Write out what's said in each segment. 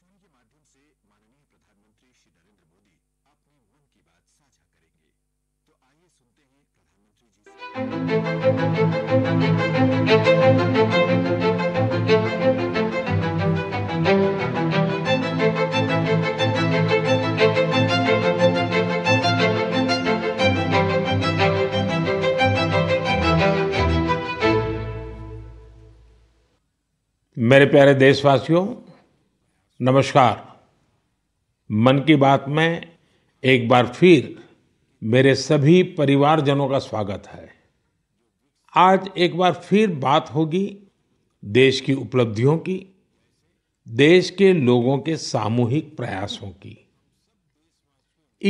आकाशवाणी के माध्यम से माननीय प्रधानमंत्री श्री नरेंद्र मोदी अपने मन की बात साझा करेंगे तो आइए सुनते हैं प्रधानमंत्री जी मेरे प्यारे देशवासियों नमस्कार मन की बात में एक बार फिर मेरे सभी परिवारजनों का स्वागत है आज एक बार फिर बात होगी देश की उपलब्धियों की देश के लोगों के सामूहिक प्रयासों की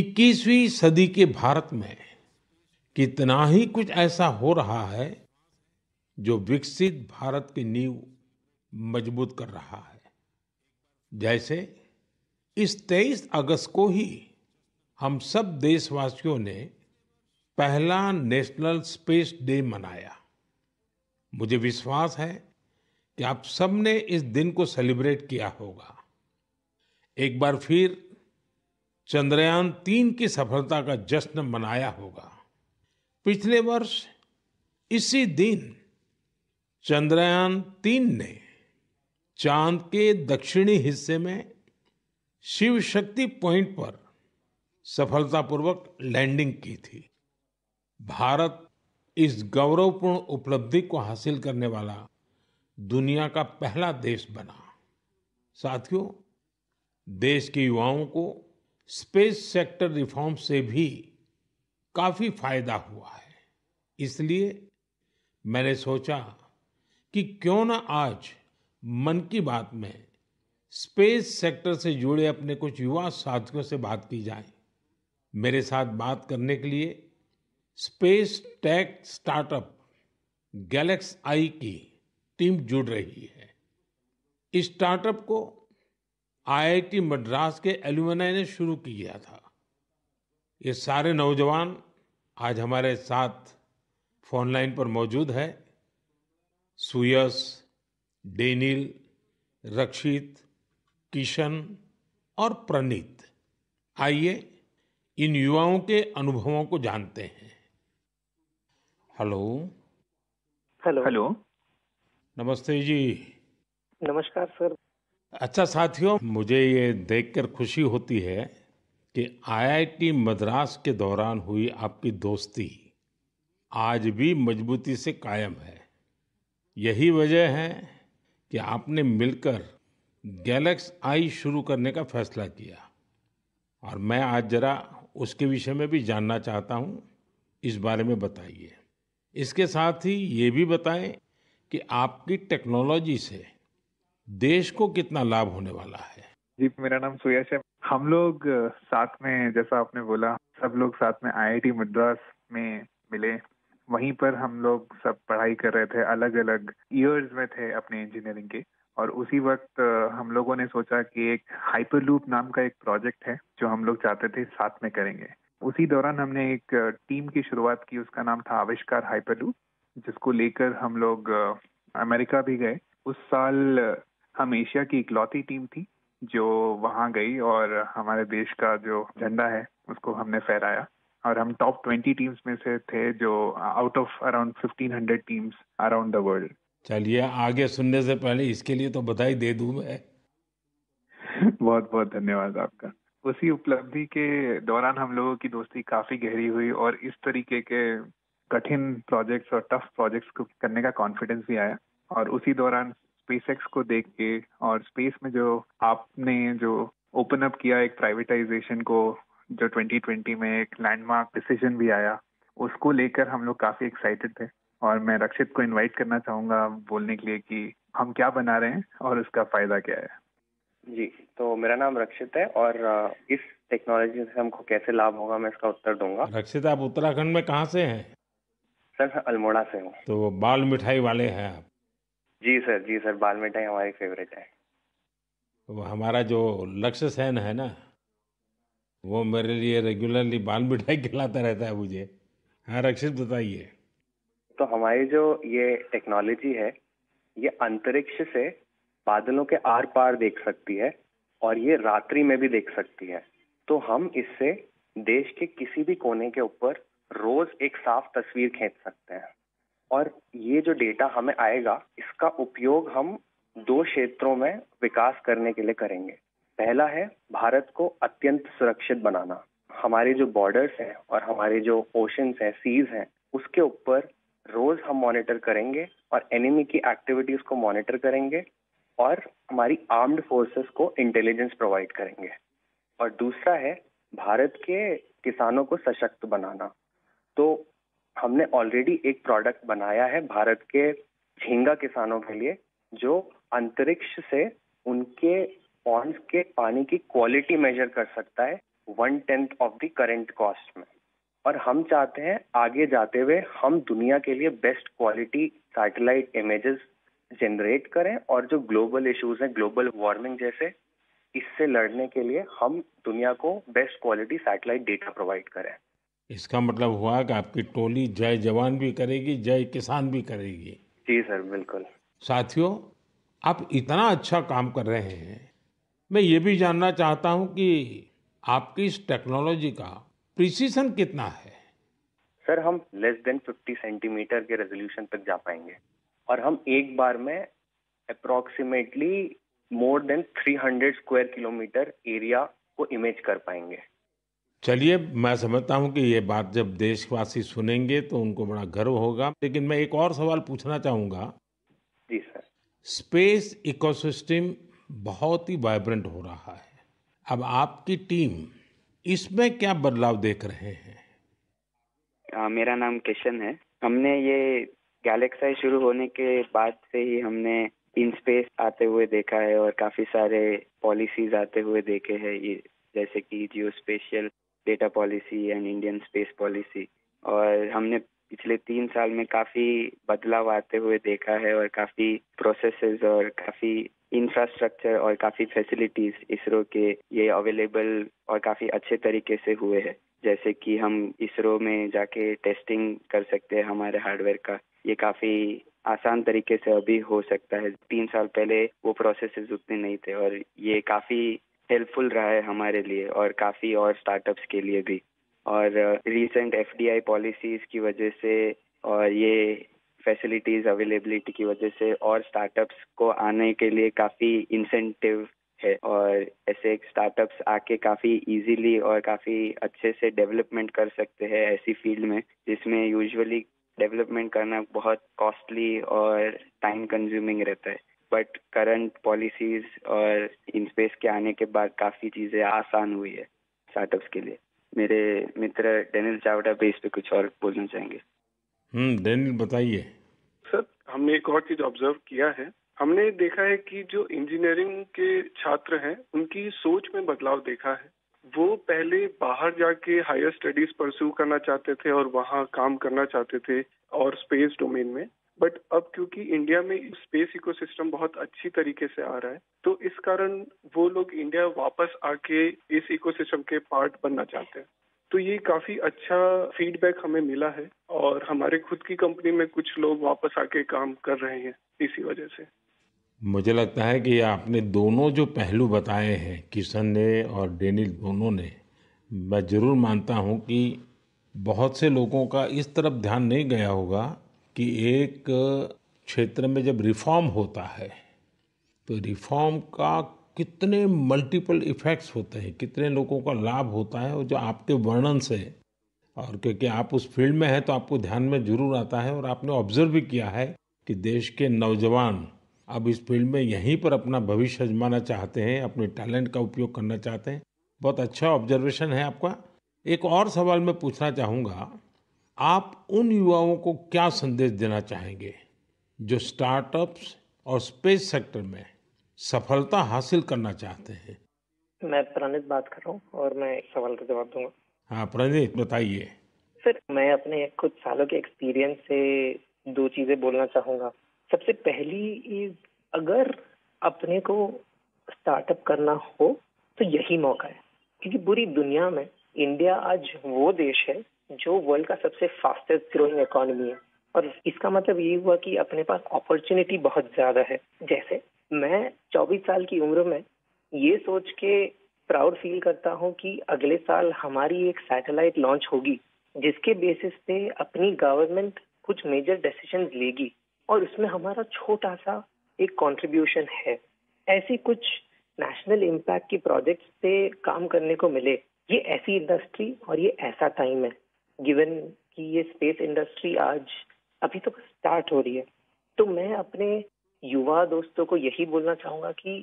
21वीं सदी के भारत में कितना ही कुछ ऐसा हो रहा है जो विकसित भारत की नींव मजबूत कर रहा है जैसे इस 23 अगस्त को ही हम सब देशवासियों ने पहला नेशनल स्पेस डे मनाया मुझे विश्वास है कि आप सबने इस दिन को सेलिब्रेट किया होगा एक बार फिर चंद्रयान तीन की सफलता का जश्न मनाया होगा पिछले वर्ष इसी दिन चंद्रयान तीन ने चांद के दक्षिणी हिस्से में शिव शक्ति पॉइंट पर सफलतापूर्वक लैंडिंग की थी भारत इस गौरवपूर्ण उपलब्धि को हासिल करने वाला दुनिया का पहला देश बना साथियों देश के युवाओं को स्पेस सेक्टर रिफॉर्म से भी काफी फायदा हुआ है इसलिए मैंने सोचा कि क्यों ना आज मन की बात में स्पेस सेक्टर से जुड़े अपने कुछ युवा साथियों से बात की जाए मेरे साथ बात करने के लिए space tech startup GalaxEye की टीम जुड़ रही है इस स्टार्टअप को आईआईटी मद्रास के एल्यूमिनाई ने शुरू किया था ये सारे नौजवान आज हमारे साथ फोन लाइन पर मौजूद है सुयस डेनिल रक्षित किशन और प्रणीत आइए इन युवाओं के अनुभवों को जानते हैं हेलो हेलो हेलो नमस्ते जी नमस्कार सर अच्छा साथियों मुझे ये देखकर खुशी होती है कि आईआईटी मद्रास के दौरान हुई आपकी दोस्ती आज भी मजबूती से कायम है यही वजह है कि आपने मिलकर गैलेक्स आई शुरू करने का फैसला किया और मैं आज जरा उसके विषय में भी जानना चाहता हूँ इस बारे में बताइए इसके साथ ही ये भी बताएं कि आपकी टेक्नोलॉजी से देश को कितना लाभ होने वाला है जी मेरा नाम सुयश है हम लोग साथ में जैसा आपने बोला सब लोग साथ में आईआईटी मद्रास में मिले वहीं पर हम लोग सब पढ़ाई कर रहे थे अलग अलग ईयर्स में थे अपने इंजीनियरिंग के और उसी वक्त हम लोगों ने सोचा कि एक हाइपर लूप नाम का एक प्रोजेक्ट है जो हम लोग चाहते थे साथ में करेंगे उसी दौरान हमने एक टीम की शुरुआत की उसका नाम था आविष्कार हाइपर लूप जिसको लेकर हम लोग अमेरिका भी गए उस साल हम एशिया की इकलौती टीम थी जो वहाँ गई और हमारे देश का जो झंडा है उसको हमने फहराया और हम टॉप ट्वेंटी टीम्स में से थे जो out of around fifteen hundred teams around the world चलिए आगे सुनने से पहले इसके लिए तो बधाई दे दू मैं बहुत बहुत धन्यवाद आपका उसी उपलब्धि के दौरान हम लोगों की दोस्ती काफी गहरी हुई और इस तरीके के कठिन प्रोजेक्ट्स और टफ प्रोजेक्ट्स को करने का कॉन्फिडेंस भी आया और उसी दौरान स्पेसएक्स को देख के और स्पेस में जो आपने जो ओपन अप किया एक प्राइवेटाइजेशन को जो 2020 में एक लैंडमार्क डिसीजन भी आया उसको लेकर हम लोग काफी एक्साइटेड थे और मैं रक्षित को इनवाइट करना चाहूंगा बोलने के लिए कि हम क्या बना रहे हैं और उसका फायदा क्या है जी तो मेरा नाम रक्षित है और इस टेक्नोलॉजी से हमको कैसे लाभ होगा मैं इसका उत्तर दूंगा रक्षित आप उत्तराखंड में कहाँ से हैं सर अल्मोड़ा से हूँ तो बाल मिठाई वाले हैं आप जी सर जी सर बाल मिठाई हमारी फेवरेट है तो हमारा जो लक्ष्य सेन है ना वो मेरे लिए रेगुलरली बाल मिठाई खिलाता रहता है मुझे हाँ रक्षित बताइए तो हमारी जो ये टेक्नोलॉजी है ये अंतरिक्ष से बादलों के आर पार देख सकती है और ये रात्रि में भी देख सकती है तो हम इससे देश के किसी भी कोने के ऊपर रोज एक साफ तस्वीर खींच सकते हैं और ये जो डेटा हमें आएगा इसका उपयोग हम दो क्षेत्रों में विकास करने के लिए करेंगे पहला है भारत को अत्यंत सुरक्षित बनाना हमारे जो बॉर्डर्स हैं और हमारे जो ओशंस हैं सीज हैं उसके ऊपर रोज हम मॉनिटर करेंगे और एनिमी की एक्टिविटीज को मॉनिटर करेंगे और हमारी आर्म्ड फोर्सेस को इंटेलिजेंस प्रोवाइड करेंगे और दूसरा है भारत के किसानों को सशक्त बनाना तो हमने ऑलरेडी एक प्रोडक्ट बनाया है भारत के झींगा किसानों के लिए जो अंतरिक्ष से उनके पॉन्स के पानी की क्वालिटी मेजर कर सकता है one tenth of the current cost में और हम चाहते हैं आगे जाते हुए हम दुनिया के लिए best quality satellite images generate करें और जो ग्लोबल इश्यूज हैं ग्लोबल वार्मिंग जैसे इससे लड़ने के लिए हम दुनिया को best quality satellite data provide करें इसका मतलब हुआ कि आपकी टोली जय जवान भी करेगी जय किसान भी करेगी जी सर बिल्कुल साथियों आप इतना अच्छा काम कर रहे हैं मैं ये भी जानना चाहता हूँ कि आपकी इस टेक्नोलॉजी का प्रिसीजन कितना है सर हम लेस देन 50 सेंटीमीटर के रेजोल्यूशन तक जा पाएंगे और हम एक बार में approximately more than 300 square kilometre area को इमेज कर पाएंगे चलिए मैं समझता हूँ कि ये बात जब देशवासी सुनेंगे तो उनको बड़ा गर्व होगा लेकिन मैं एक और सवाल पूछना चाहूंगा जी सर स्पेस इकोसिस्टम बहुत ही वाइब्रेंट हो रहा है अब आपकी टीम इसमें क्या बदलाव देख रहे हैं आ, मेरा नाम किशन है हमने ये गैलेक्साई शुरू होने के बाद से ही हमने इन स्पेस आते हुए देखा है और काफी सारे पॉलिसीज आते हुए देखे हैं ये जैसे कि geo spatial data policy and Indian space policy और हमने पिछले तीन साल में काफी बदलाव आते हुए देखा है और काफी प्रोसेसेस और काफी इंफ्रास्ट्रक्चर और काफी फैसिलिटीज इसरो के ये अवेलेबल और काफी अच्छे तरीके से हुए हैं जैसे कि हम इसरो में जाके टेस्टिंग कर सकते हैं हमारे हार्डवेयर का ये काफी आसान तरीके से अभी हो सकता है तीन साल पहले वो प्रोसेसेस उतने नहीं थे और ये काफी हेल्पफुल रहा है हमारे लिए और काफी और स्टार्टअप्स के लिए भी और रिसेंट आई पॉलिसीज की वजह से और ये फैसिलिटीज अवेलेबिलिटी की वजह से और स्टार्टअप्स को आने के लिए काफ़ी इंसेंटिव है और ऐसे स्टार्टअप्स आके काफ़ी इजीली और काफ़ी अच्छे से डेवलपमेंट कर सकते हैं ऐसी फील्ड में जिसमें यूजुअली डेवलपमेंट करना बहुत कॉस्टली और टाइम कंज्यूमिंग रहता है बट करंट पॉलिसीज और इन स्पेस के आने के बाद काफ़ी चीज़ें आसान हुई है स्टार्टअप्स के लिए मेरे मित्र डेनिल चावड़ा पे इस पे कुछ और बोलना चाहेंगे हम्म डेनिल बताइए सर हमने एक और चीज ऑब्जर्व किया है हमने देखा है कि जो इंजीनियरिंग के छात्र हैं उनकी सोच में बदलाव देखा है वो पहले बाहर जाके हायर स्टडीज परस्यू करना चाहते थे और वहाँ काम करना चाहते थे और स्पेस डोमेन में बट अब क्योंकि इंडिया में स्पेस इकोसिस्टम बहुत अच्छी तरीके से आ रहा है तो इस कारण वो लोग इंडिया वापस आके इस इकोसिस्टम के पार्ट बनना चाहते हैं तो ये काफी अच्छा फीडबैक हमें मिला है और हमारे खुद की कंपनी में कुछ लोग वापस आके काम कर रहे हैं इसी वजह से मुझे लगता है कि आपने दोनों जो पहलू बताए हैं किशन ने और डेनिल दोनों ने मैं ज़रूर मानता हूँ कि बहुत से लोगों का इस तरफ ध्यान नहीं गया होगा कि एक क्षेत्र में जब रिफॉर्म होता है तो रिफॉर्म का कितने मल्टीपल इफ़ेक्ट्स होते हैं कितने लोगों का लाभ होता है और जो आपके वर्णन से और क्योंकि आप उस फील्ड में हैं तो आपको ध्यान में जरूर आता है और आपने ऑब्जर्व भी किया है कि देश के नौजवान अब इस फील्ड में यहीं पर अपना भविष्य अजमाना चाहते हैं अपने टैलेंट का उपयोग करना चाहते हैं बहुत अच्छा ऑब्जर्वेशन है आपका एक और सवाल मैं पूछना चाहूँगा आप उन युवाओं को क्या संदेश देना चाहेंगे जो स्टार्टअप्स और स्पेस सेक्टर में सफलता हासिल करना चाहते हैं मैं प्रणित बात कर रहा हूँ और मैं सवाल का जवाब दूंगा हाँ प्रणित बताइए सर मैं अपने कुछ सालों के एक्सपीरियंस से दो चीजें बोलना चाहूंगा सबसे पहली इज अगर अपने को स्टार्टअप करना हो तो यही मौका है क्योंकि पूरी दुनिया में इंडिया आज वो देश है जो वर्ल्ड का सबसे फास्टेस्ट ग्रोइंग इकोनॉमी है और इसका मतलब ये हुआ कि अपने पास अपॉर्चुनिटी बहुत ज्यादा है जैसे मैं 24 साल की उम्र में ये सोच के प्राउड फील करता हूँ कि अगले साल हमारी एक सैटेलाइट लॉन्च होगी जिसके बेसिस पे अपनी गवर्नमेंट कुछ मेजर डिसीजन लेगी और उसमें हमारा छोटा सा एक कॉन्ट्रीब्यूशन है ऐसी कुछ नेशनल इम्पैक्ट की प्रोजेक्ट्स पे काम करने को मिले ये ऐसी इंडस्ट्री और ये ऐसा टाइम है गिवन कि ये स्पेस इंडस्ट्री आज अभी तो स्टार्ट हो रही है तो मैं अपने युवा दोस्तों को यही बोलना चाहूंगा कि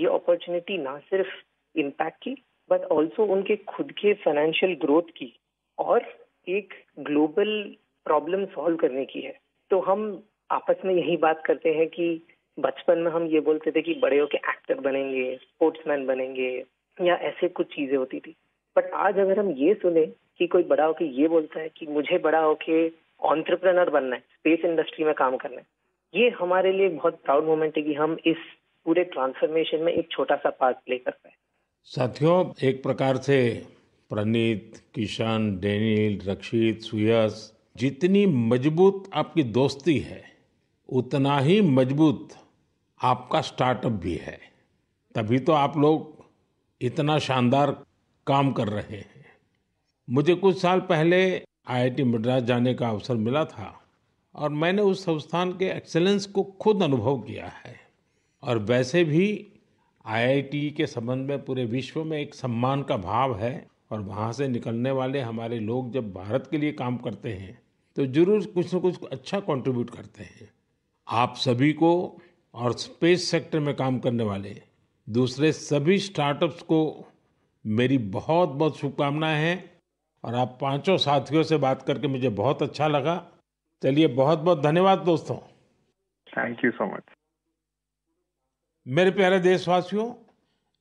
ये अपॉर्चुनिटी ना सिर्फ इम्पैक्ट की बट ऑल्सो उनके खुद के फाइनेंशियल ग्रोथ की और एक ग्लोबल प्रॉब्लम सॉल्व करने की है तो हम आपस में यही बात करते हैं कि बचपन में हम ये बोलते थे कि बड़े होके एक्टर बनेंगे स्पोर्ट्समैन बनेंगे या ऐसे कुछ चीजें होती थी बट आज अगर हम ये सुने कि कोई बड़ा होके ये बोलता है कि मुझे बड़ा होके ऑन्ट्रप्रनर बनना है स्पेस इंडस्ट्री में काम करना है ये हमारे लिए बहुत प्राउड मोमेंट है कि हम इस पूरे ट्रांसफॉर्मेशन में एक छोटा सा पार्ट प्ले कर पाए साथियों एक प्रकार से प्रणीत किशन डेनिल रक्षित सुयस जितनी मजबूत आपकी दोस्ती है उतना ही मजबूत आपका स्टार्टअप भी है तभी तो आप लोग इतना शानदार काम कर रहे हैं मुझे कुछ साल पहले आईआईटी मद्रास जाने का अवसर मिला था और मैंने उस संस्थान के एक्सेलेंस को खुद अनुभव किया है और वैसे भी आईआईटी के संबंध में पूरे विश्व में एक सम्मान का भाव है और वहाँ से निकलने वाले हमारे लोग जब भारत के लिए काम करते हैं तो जरूर कुछ न कुछ अच्छा कंट्रीब्यूट करते हैं आप सभी को और स्पेस सेक्टर में काम करने वाले दूसरे सभी स्टार्टअप्स को मेरी बहुत बहुत शुभकामनाएं हैं और आप पांचों साथियों से बात करके मुझे बहुत अच्छा लगा चलिए बहुत बहुत धन्यवाद दोस्तों थैंक यू सो मच मेरे प्यारे देशवासियों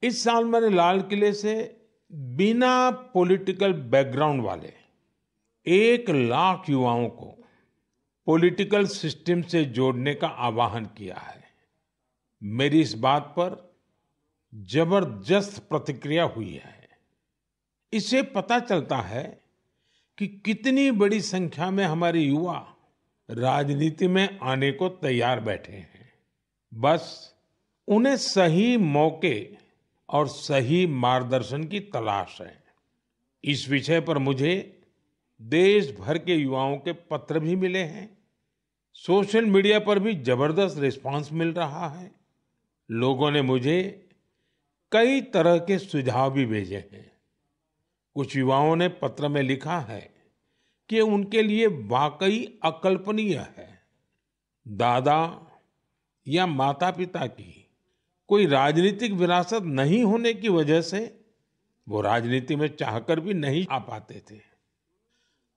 इस साल मैंने लाल किले से बिना पॉलिटिकल बैकग्राउंड वाले एक लाख युवाओं को पॉलिटिकल सिस्टम से जोड़ने का आवाहन किया है मेरी इस बात पर जबरदस्त प्रतिक्रिया हुई है इससे पता चलता है कि कितनी बड़ी संख्या में हमारे युवा राजनीति में आने को तैयार बैठे हैं बस उन्हें सही मौके और सही मार्गदर्शन की तलाश है इस विषय पर मुझे देश भर के युवाओं के पत्र भी मिले हैं सोशल मीडिया पर भी जबरदस्त रिस्पांस मिल रहा है लोगों ने मुझे कई तरह के सुझाव भी भेजे हैं कुछ युवाओं ने पत्र में लिखा है कि उनके लिए वाकई अकल्पनीय है दादा या माता पिता की कोई राजनीतिक विरासत नहीं होने की वजह से वो राजनीति में चाहकर भी नहीं आ पाते थे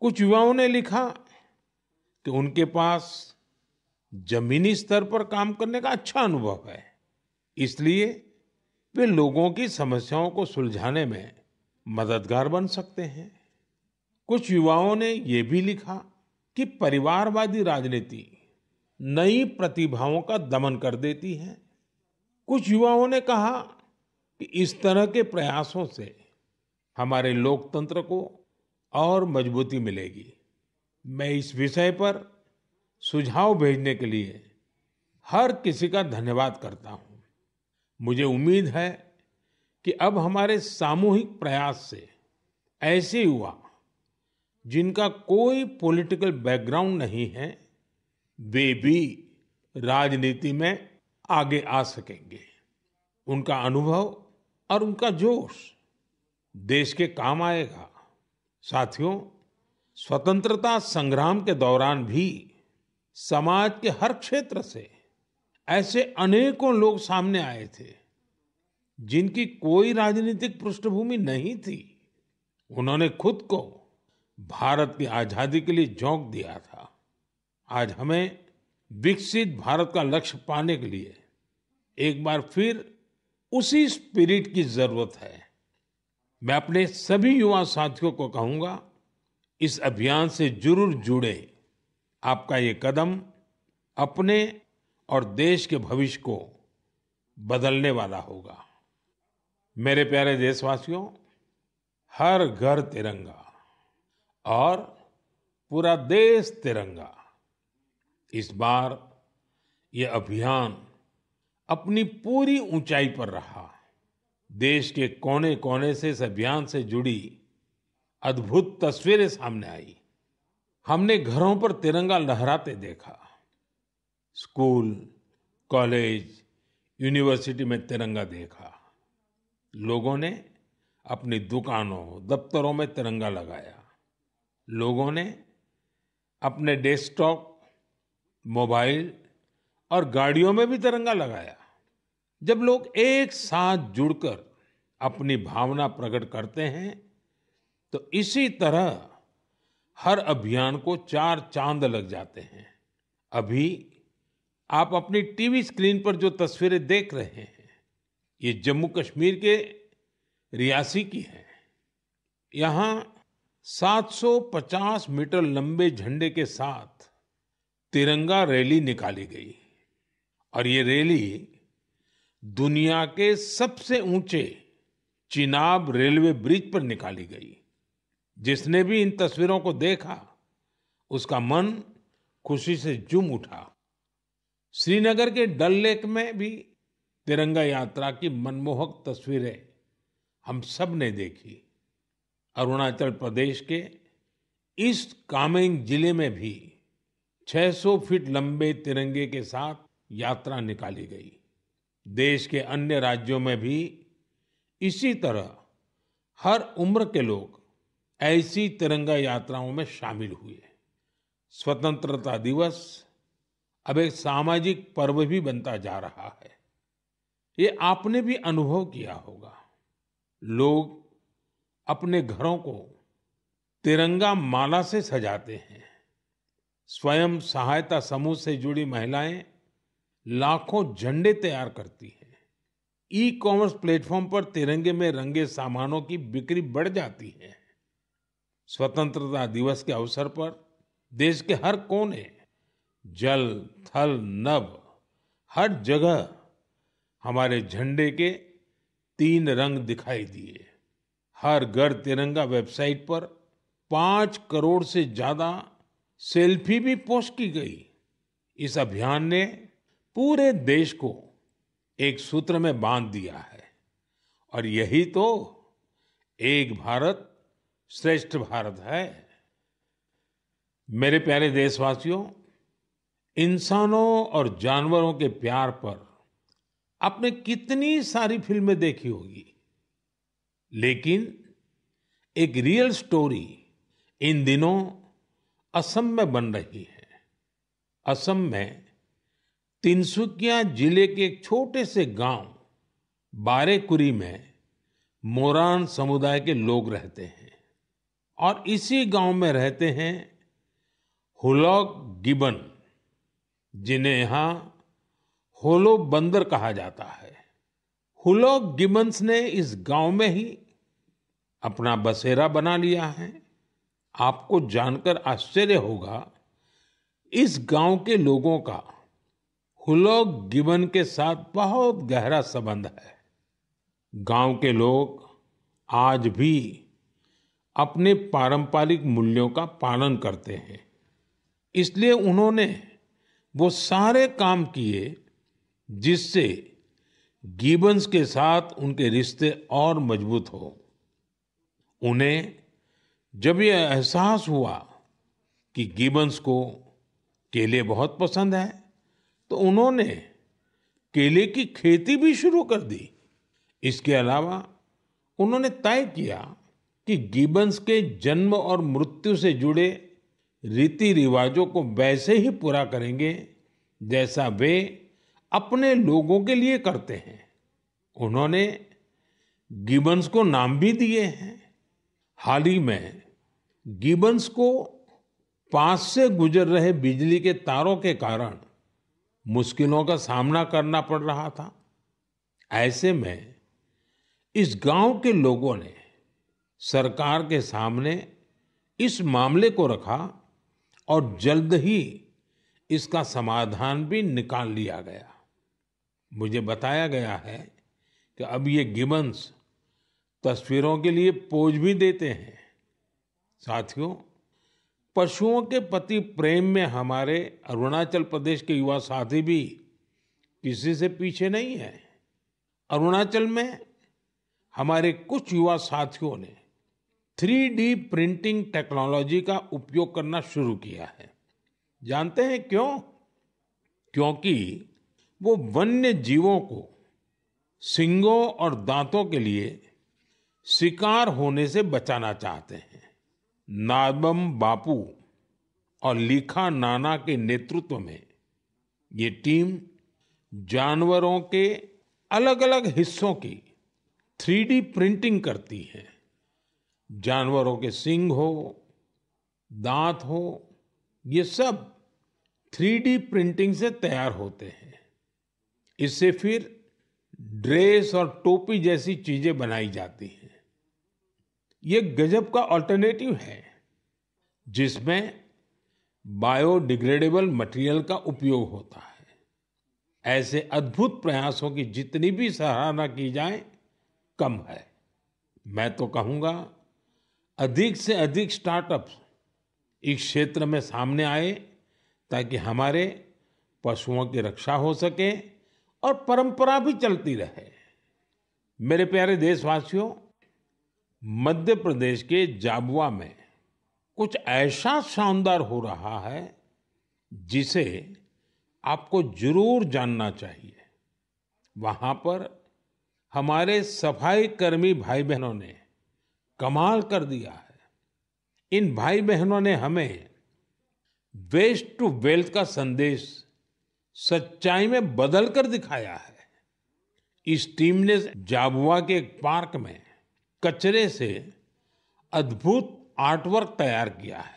कुछ युवाओं ने लिखा कि उनके पास जमीनी स्तर पर काम करने का अच्छा अनुभव है इसलिए वे लोगों की समस्याओं को सुलझाने में मददगार बन सकते हैं कुछ युवाओं ने ये भी लिखा कि परिवारवादी राजनीति नई प्रतिभाओं का दमन कर देती है कुछ युवाओं ने कहा कि इस तरह के प्रयासों से हमारे लोकतंत्र को और मजबूती मिलेगी मैं इस विषय पर सुझाव भेजने के लिए हर किसी का धन्यवाद करता हूँ मुझे उम्मीद है कि अब हमारे सामूहिक प्रयास से ऐसे युवा जिनका कोई पॉलिटिकल बैकग्राउंड नहीं है वे भी राजनीति में आगे आ सकेंगे उनका अनुभव और उनका जोश देश के काम आएगा साथियों स्वतंत्रता संग्राम के दौरान भी समाज के हर क्षेत्र से ऐसे अनेकों लोग सामने आए थे जिनकी कोई राजनीतिक पृष्ठभूमि नहीं थी उन्होंने खुद को भारत की आजादी के लिए झोंक दिया था आज हमें विकसित भारत का लक्ष्य पाने के लिए एक बार फिर उसी स्पिरिट की जरूरत है मैं अपने सभी युवा साथियों को कहूंगा इस अभियान से जरूर जुड़े आपका ये कदम अपने और देश के भविष्य को बदलने वाला होगा मेरे प्यारे देशवासियों हर घर तिरंगा और पूरा देश तिरंगा इस बार ये अभियान अपनी पूरी ऊंचाई पर रहा देश के कोने कोने से इस अभियान से जुड़ी अद्भुत तस्वीरें सामने आई हमने घरों पर तिरंगा लहराते देखा स्कूल कॉलेज यूनिवर्सिटी में तिरंगा देखा लोगों ने अपनी दुकानों दफ्तरों में तिरंगा लगाया लोगों ने अपने डेस्कटॉप मोबाइल और गाड़ियों में भी तिरंगा लगाया जब लोग एक साथ जुड़कर अपनी भावना प्रकट करते हैं तो इसी तरह हर अभियान को चार चांद लग जाते हैं अभी आप अपनी टीवी स्क्रीन पर जो तस्वीरें देख रहे हैं ये जम्मू कश्मीर के रियासी की है यहाँ 750 मीटर लंबे झंडे के साथ तिरंगा रैली निकाली गई और ये रैली दुनिया के सबसे ऊंचे चिनाब रेलवे ब्रिज पर निकाली गई जिसने भी इन तस्वीरों को देखा उसका मन खुशी से जुम उठा श्रीनगर के डल लेक में भी तिरंगा यात्रा की मनमोहक तस्वीरें हम सब ने देखी अरुणाचल प्रदेश के ईस्ट कामेंग जिले में भी 600 फीट लंबे तिरंगे के साथ यात्रा निकाली गई देश के अन्य राज्यों में भी इसी तरह हर उम्र के लोग ऐसी तिरंगा यात्राओं में शामिल हुए स्वतंत्रता दिवस अब एक सामाजिक पर्व भी बनता जा रहा है ये आपने भी अनुभव किया होगा लोग अपने घरों को तिरंगा माला से सजाते हैं स्वयं सहायता समूह से जुड़ी महिलाएं लाखों झंडे तैयार करती हैं ई कॉमर्स प्लेटफॉर्म पर तिरंगे में रंगे सामानों की बिक्री बढ़ जाती है स्वतंत्रता दिवस के अवसर पर देश के हर कोने जल थल नभ हर जगह हमारे झंडे के तीन रंग दिखाई दिए हर घर तिरंगा वेबसाइट पर पांच करोड़ से ज्यादा सेल्फी भी पोस्ट की गई इस अभियान ने पूरे देश को एक सूत्र में बांध दिया है और यही तो एक भारत श्रेष्ठ भारत है मेरे प्यारे देशवासियों इंसानों और जानवरों के प्यार पर आपने कितनी सारी फिल्में देखी होगी लेकिन एक रियल स्टोरी इन दिनों असम में बन रही है असम में तिनसुकिया जिले के एक छोटे से गांव बारेकुरी में मोरान समुदाय के लोग रहते हैं और इसी गांव में रहते हैं हुलॉक गिबन जिन्हें यहां होलो बंदर कहा जाता है हुलो गिबन्स ने इस गांव में ही अपना बसेरा बना लिया है आपको जानकर आश्चर्य होगा इस गांव के लोगों का हुलो गिबन के साथ बहुत गहरा संबंध है गांव के लोग आज भी अपने पारंपरिक मूल्यों का पालन करते हैं इसलिए उन्होंने वो सारे काम किए जिससे गिबन्स के साथ उनके रिश्ते और मजबूत हों उन्हें जब यह एहसास हुआ कि गिबन्स को केले बहुत पसंद हैं तो उन्होंने केले की खेती भी शुरू कर दी इसके अलावा उन्होंने तय किया कि गिबन्स के जन्म और मृत्यु से जुड़े रीति रिवाजों को वैसे ही पूरा करेंगे जैसा वे अपने लोगों के लिए करते हैं उन्होंने गिबन्स को नाम भी दिए हैं हाल ही में गिबन्स को पास से गुजर रहे बिजली के तारों के कारण मुश्किलों का सामना करना पड़ रहा था ऐसे में इस गांव के लोगों ने सरकार के सामने इस मामले को रखा और जल्द ही इसका समाधान भी निकाल लिया गया मुझे बताया गया है कि अब ये गिबन्स तस्वीरों के लिए पोज भी देते हैं साथियों पशुओं के प्रति प्रेम में हमारे अरुणाचल प्रदेश के युवा साथी भी किसी से पीछे नहीं है अरुणाचल में हमारे कुछ युवा साथियों ने 3D प्रिंटिंग टेक्नोलॉजी का उपयोग करना शुरू किया है जानते हैं क्यों क्योंकि वो वन्य जीवों को सिंगों और दांतों के लिए शिकार होने से बचाना चाहते हैं नादम बापू और लीखा नाना के नेतृत्व में ये टीम जानवरों के अलग अलग हिस्सों की थ्री प्रिंटिंग करती है जानवरों के सिंग हो दांत हो ये सब थ्री प्रिंटिंग से तैयार होते हैं इससे फिर ड्रेस और टोपी जैसी चीजें बनाई जाती हैं ये गजब का ऑल्टरनेटिव है जिसमें बायोडिग्रेडेबल मटेरियल का उपयोग होता है ऐसे अद्भुत प्रयासों की जितनी भी सराहना की जाए कम है मैं तो कहूँगा अधिक से अधिक स्टार्टअप इस क्षेत्र में सामने आए ताकि हमारे पशुओं की रक्षा हो सके और परंपरा भी चलती रहे मेरे प्यारे देशवासियों मध्य प्रदेश के जाबुआ में कुछ ऐसा शानदार हो रहा है जिसे आपको जरूर जानना चाहिए वहाँ पर हमारे सफाई कर्मी भाई बहनों ने कमाल कर दिया है इन भाई बहनों ने हमें वेस्ट टू वेल्थ का संदेश सच्चाई में बदल कर दिखाया है इस टीम ने जाबुआ के एक पार्क में कचरे से अद्भुत आर्टवर्क तैयार किया है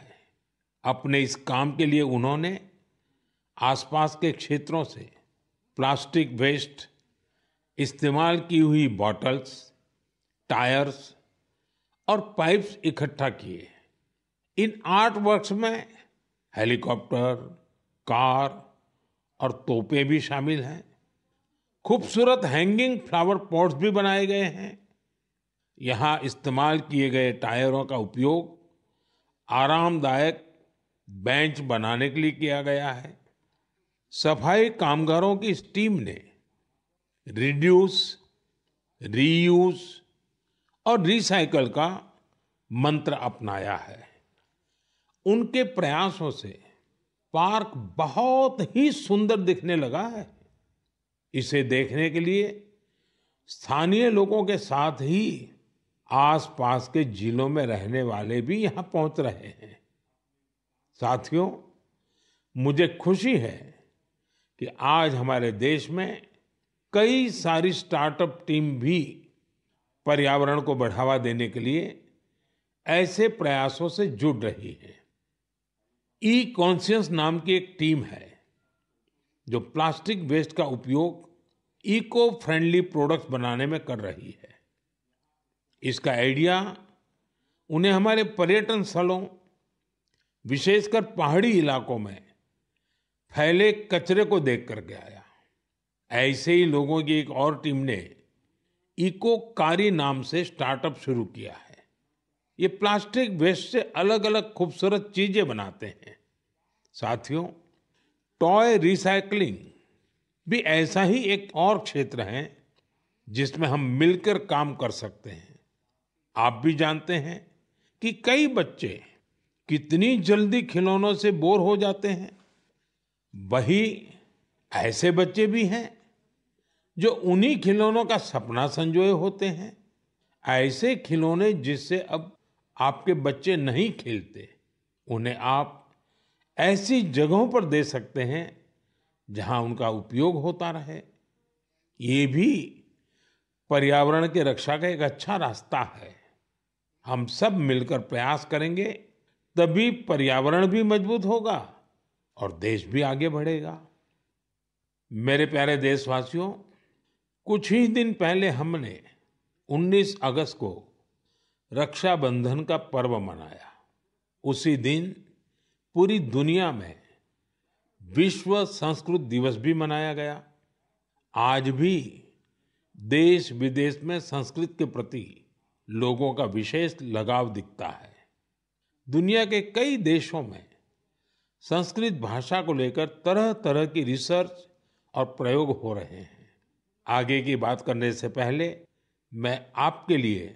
अपने इस काम के लिए उन्होंने आसपास के क्षेत्रों से प्लास्टिक वेस्ट इस्तेमाल की हुई बॉटल्स टायर्स और पाइप्स इकट्ठा किए इन आर्ट वर्क्स में हेलीकॉप्टर कार और तोपे भी शामिल हैं खूबसूरत हैंगिंग फ्लावर पॉट्स भी बनाए गए हैं यहाँ इस्तेमाल किए गए टायरों का उपयोग आरामदायक बेंच बनाने के लिए किया गया है सफाई कामगारों की इस टीम ने रिड्यूस रीयूज और रिसाइकल का मंत्र अपनाया है उनके प्रयासों से पार्क बहुत ही सुंदर दिखने लगा है इसे देखने के लिए स्थानीय लोगों के साथ ही आसपास के जिलों में रहने वाले भी यहाँ पहुँच रहे हैं साथियों मुझे खुशी है कि आज हमारे देश में कई सारी स्टार्टअप टीम भी पर्यावरण को बढ़ावा देने के लिए ऐसे प्रयासों से जुड़ रही है ई कॉन्शियस नाम की एक टीम है जो प्लास्टिक वेस्ट का उपयोग इको फ्रेंडली प्रोडक्ट्स बनाने में कर रही है इसका आइडिया उन्हें हमारे पर्यटन स्थलों विशेषकर पहाड़ी इलाकों में फैले कचरे को देख करके आया ऐसे ही लोगों की एक और टीम ने इको कारी नाम से स्टार्टअप शुरू किया है ये प्लास्टिक वेस्ट से अलग अलग खूबसूरत चीज़ें बनाते हैं साथियों टॉय रिसाइकलिंग भी ऐसा ही एक और क्षेत्र है जिसमें हम मिलकर काम कर सकते हैं आप भी जानते हैं कि कई बच्चे कितनी जल्दी खिलौनों से बोर हो जाते हैं वही ऐसे बच्चे भी हैं जो उन्हीं खिलौनों का सपना संजोए होते हैं ऐसे खिलौने जिससे अब आपके बच्चे नहीं खेलते उन्हें आप ऐसी जगहों पर दे सकते हैं जहां उनका उपयोग होता रहे ये भी पर्यावरण के रक्षा का एक अच्छा रास्ता है हम सब मिलकर प्रयास करेंगे तभी पर्यावरण भी मजबूत होगा और देश भी आगे बढ़ेगा मेरे प्यारे देशवासियों कुछ ही दिन पहले हमने 19 अगस्त को रक्षाबंधन का पर्व मनाया उसी दिन पूरी दुनिया में विश्व संस्कृत दिवस भी मनाया गया आज भी देश विदेश में संस्कृत के प्रति लोगों का विशेष लगाव दिखता है दुनिया के कई देशों में संस्कृत भाषा को लेकर तरह तरह की रिसर्च और प्रयोग हो रहे हैं आगे की बात करने से पहले मैं आपके लिए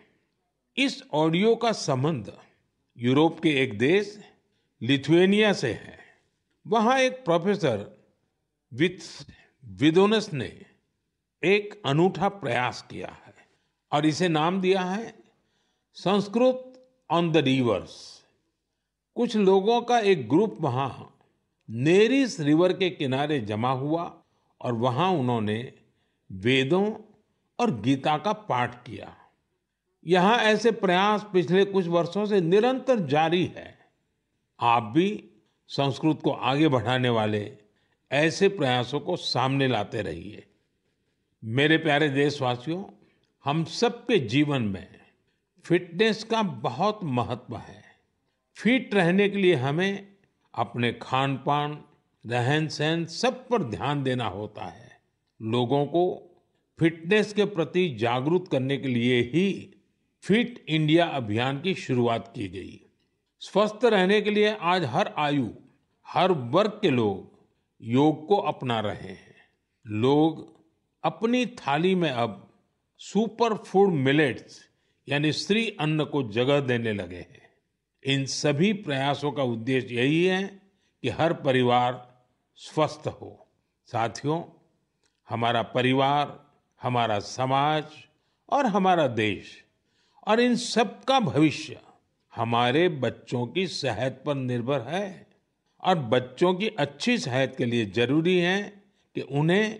इस ऑडियो का संबंध यूरोप के एक देश लिथुएनिया से है वहाँ एक प्रोफेसर विथ विदोनस ने एक अनूठा प्रयास किया है और इसे नाम दिया है संस्कृत ऑन द रिवर्स कुछ लोगों का एक ग्रुप वहाँ नेरिस रिवर के किनारे जमा हुआ और वहाँ उन्होंने वेदों और गीता का पाठ किया यहां ऐसे प्रयास पिछले कुछ वर्षों से निरंतर जारी है आप भी संस्कृत को आगे बढ़ाने वाले ऐसे प्रयासों को सामने लाते रहिए मेरे प्यारे देशवासियों हम सबके जीवन में फिटनेस का बहुत महत्व है फिट रहने के लिए हमें अपने खान पान रहन सहन सब पर ध्यान देना होता है लोगों को फिटनेस के प्रति जागरूक करने के लिए ही फिट इंडिया अभियान की शुरुआत की गई स्वस्थ रहने के लिए आज हर आयु हर वर्ग के लोग योग को अपना रहे हैं लोग अपनी थाली में अब सुपर फूड मिलेट्स यानी श्री अन्न को जगह देने लगे हैं इन सभी प्रयासों का उद्देश्य यही है कि हर परिवार स्वस्थ हो साथियों हमारा परिवार हमारा समाज और हमारा देश और इन सब का भविष्य हमारे बच्चों की सेहत पर निर्भर है और बच्चों की अच्छी सेहत के लिए जरूरी है कि उन्हें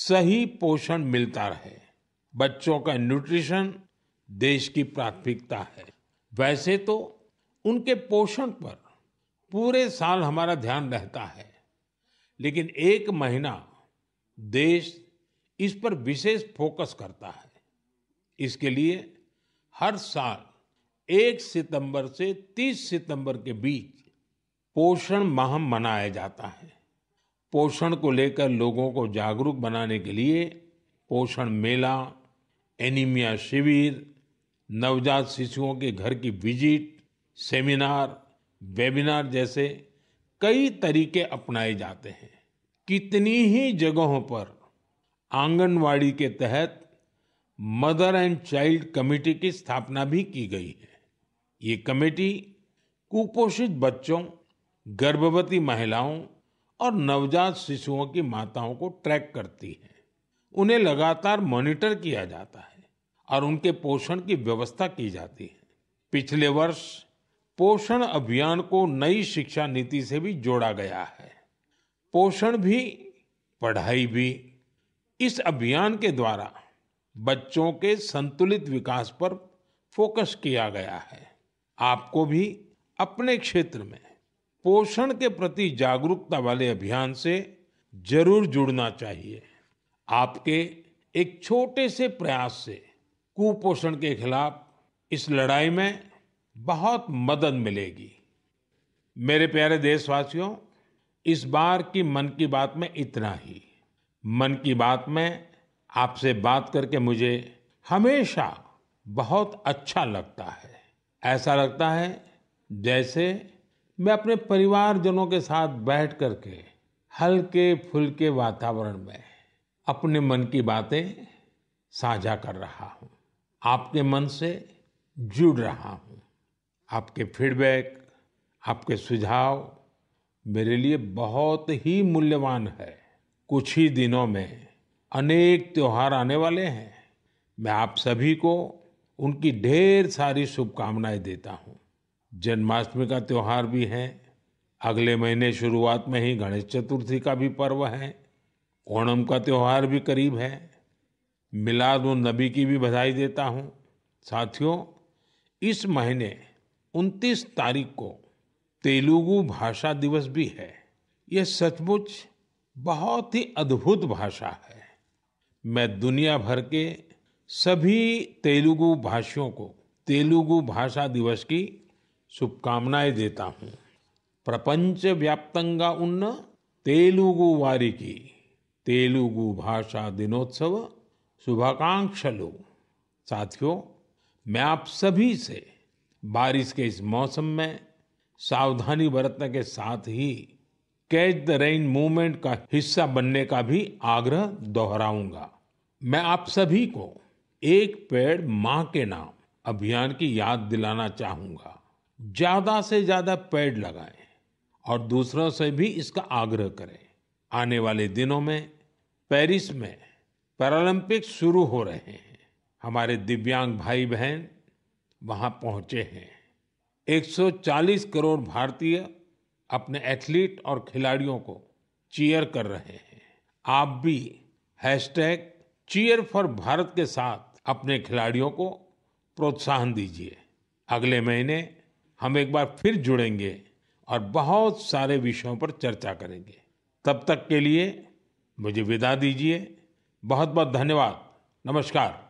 सही पोषण मिलता रहे बच्चों का न्यूट्रिशन देश की प्राथमिकता है वैसे तो उनके पोषण पर पूरे साल हमारा ध्यान रहता है लेकिन एक महीना देश इस पर विशेष फोकस करता है इसके लिए हर साल 1 सितंबर से 30 सितंबर के बीच पोषण माह मनाया जाता है पोषण को लेकर लोगों को जागरूक बनाने के लिए पोषण मेला एनीमिया शिविर नवजात शिशुओं के घर की विजिट सेमिनार वेबिनार जैसे कई तरीके अपनाए जाते हैं कितनी ही जगहों पर आंगनवाड़ी के तहत मदर एंड चाइल्ड कमेटी की स्थापना भी की गई है ये कमेटी कुपोषित बच्चों गर्भवती महिलाओं और नवजात शिशुओं की माताओं को ट्रैक करती है उन्हें लगातार मॉनिटर किया जाता है और उनके पोषण की व्यवस्था की जाती है पिछले वर्ष पोषण अभियान को नई शिक्षा नीति से भी जोड़ा गया है पोषण भी पढ़ाई भी इस अभियान के द्वारा बच्चों के संतुलित विकास पर फोकस किया गया है आपको भी अपने क्षेत्र में पोषण के प्रति जागरूकता वाले अभियान से जरूर जुड़ना चाहिए आपके एक छोटे से प्रयास से कुपोषण के खिलाफ इस लड़ाई में बहुत मदद मिलेगी मेरे प्यारे देशवासियों इस बार की मन की बात में इतना ही मन की बात में आपसे बात करके मुझे हमेशा बहुत अच्छा लगता है ऐसा लगता है जैसे मैं अपने परिवारजनों के साथ बैठ करके हल्के फुल्के वातावरण में अपने मन की बातें साझा कर रहा हूँ आपके मन से जुड़ रहा हूँ आपके फीडबैक आपके सुझाव मेरे लिए बहुत ही मूल्यवान है कुछ ही दिनों में अनेक त्योहार आने वाले हैं मैं आप सभी को उनकी ढेर सारी शुभकामनाएं देता हूँ जन्माष्टमी का त्योहार भी है अगले महीने शुरुआत में ही गणेश चतुर्थी का भी पर्व है ओणम का त्योहार भी करीब है मिलाद उन नबी की भी बधाई देता हूँ साथियों इस महीने 29 तारीख को तेलुगु भाषा दिवस भी है यह सचमुच बहुत ही अद्भुत भाषा है मैं दुनिया भर के सभी तेलुगु भाषियों को तेलुगु भाषा दिवस की शुभकामनाएं देता हूँ प्रपंच व्याप्तंगा उन्न तेलुगु वारी की तेलुगु भाषा दिनोत्सव शुभाकांक्षलु साथियों मैं आप सभी से बारिश के इस मौसम में सावधानी बरतने के साथ ही कैच द रेन मूवमेंट का हिस्सा बनने का भी आग्रह दोहराऊंगा मैं आप सभी को एक पेड़ माँ के नाम अभियान की याद दिलाना चाहूंगा ज्यादा से ज्यादा पेड़ लगाएं और दूसरों से भी इसका आग्रह करें आने वाले दिनों में पेरिस में पैरालंपिक शुरू हो रहे हैं हमारे दिव्यांग भाई बहन वहां पहुंचे हैं 140 करोड़ भारतीय अपने एथलीट और खिलाड़ियों को चीयर कर रहे हैं आप भी hashtag cheer for Bharat के साथ अपने खिलाड़ियों को प्रोत्साहन दीजिए अगले महीने हम एक बार फिर जुड़ेंगे और बहुत सारे विषयों पर चर्चा करेंगे तब तक के लिए मुझे विदा दीजिए बहुत बहुत धन्यवाद नमस्कार